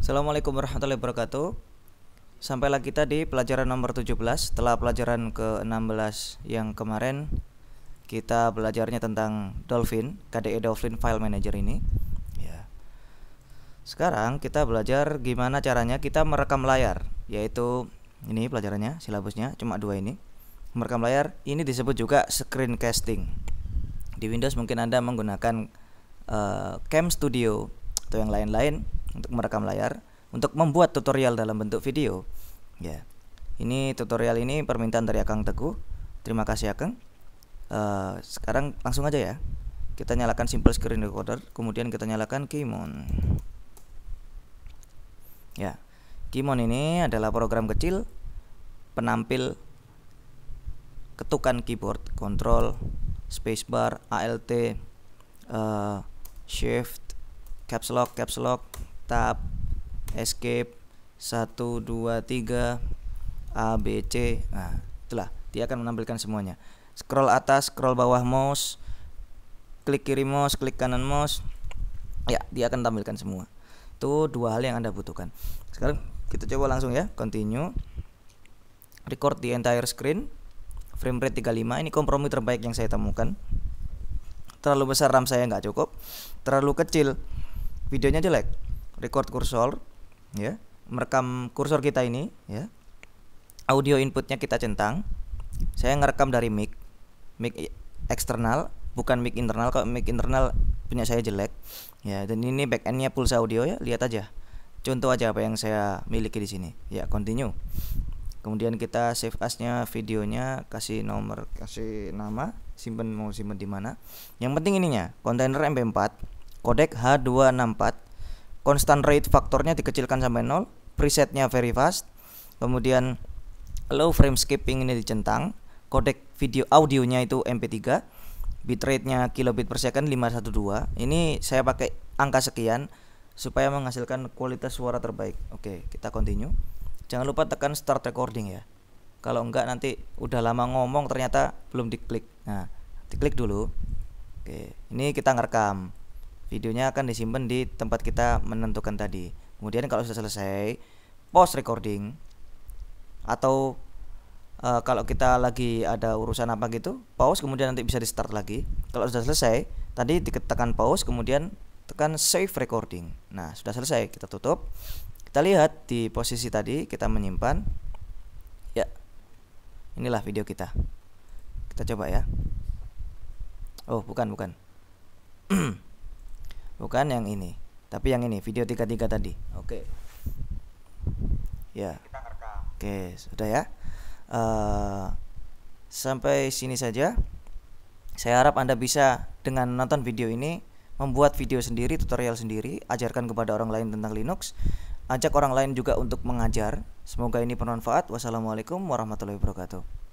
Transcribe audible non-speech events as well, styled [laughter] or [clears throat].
Assalamualaikum warahmatullahi wabarakatuh Sampailah kita di pelajaran nomor 17 Setelah pelajaran ke-16 yang kemarin Kita belajarnya tentang Dolphin KDE Dolphin File Manager ini ya. Sekarang kita belajar gimana caranya kita merekam layar Yaitu ini pelajarannya, silabusnya Cuma dua ini Merekam layar, ini disebut juga screencasting Di Windows mungkin Anda menggunakan uh, Cam Studio Atau yang lain-lain untuk merekam layar untuk membuat tutorial dalam bentuk video ya ini tutorial ini permintaan dari Akang Teguh terima kasih Akang uh, sekarang langsung aja ya kita nyalakan simple screen recorder kemudian kita nyalakan Kimon ya Kimon ini adalah program kecil penampil ketukan keyboard control spacebar alt uh, eh, shift caps lock caps lock tab escape 1 2 3 ABC nah itulah dia akan menampilkan semuanya scroll atas scroll bawah mouse klik kiri mouse klik kanan mouse ya dia akan tampilkan semua itu dua hal yang anda butuhkan sekarang kita coba langsung ya continue record the entire screen frame rate 35 ini kompromi terbaik yang saya temukan terlalu besar RAM saya nggak cukup terlalu kecil videonya jelek record kursor ya merekam kursor kita ini ya audio inputnya kita centang saya ngerekam dari mic mic eksternal bukan mic internal kalau mic internal punya saya jelek ya dan ini back endnya pulsa audio ya lihat aja contoh aja apa yang saya miliki di sini ya continue kemudian kita save asnya videonya kasih nomor kasih nama simpen mau simpen di mana yang penting ininya kontainer mp4 kodek h264 constant rate faktornya dikecilkan sampai 0 presetnya very fast kemudian low frame skipping ini dicentang codec video audionya itu MP3 bitrate nya kilobit per second 512 ini saya pakai angka sekian supaya menghasilkan kualitas suara terbaik oke kita continue jangan lupa tekan start recording ya kalau enggak nanti udah lama ngomong ternyata belum diklik nah diklik dulu oke ini kita ngerekam videonya akan disimpan di tempat kita menentukan tadi kemudian kalau sudah selesai post recording atau uh, kalau kita lagi ada urusan apa gitu pause kemudian nanti bisa di start lagi kalau sudah selesai tadi diketekan pause kemudian tekan save recording nah sudah selesai kita tutup kita lihat di posisi tadi kita menyimpan ya inilah video kita kita coba ya oh bukan bukan [clears throat] bukan yang ini tapi yang ini video tiga tiga tadi oke okay. ya oke okay, sudah ya uh, sampai sini saja saya harap anda bisa dengan nonton video ini membuat video sendiri tutorial sendiri ajarkan kepada orang lain tentang Linux ajak orang lain juga untuk mengajar semoga ini bermanfaat wassalamualaikum warahmatullahi wabarakatuh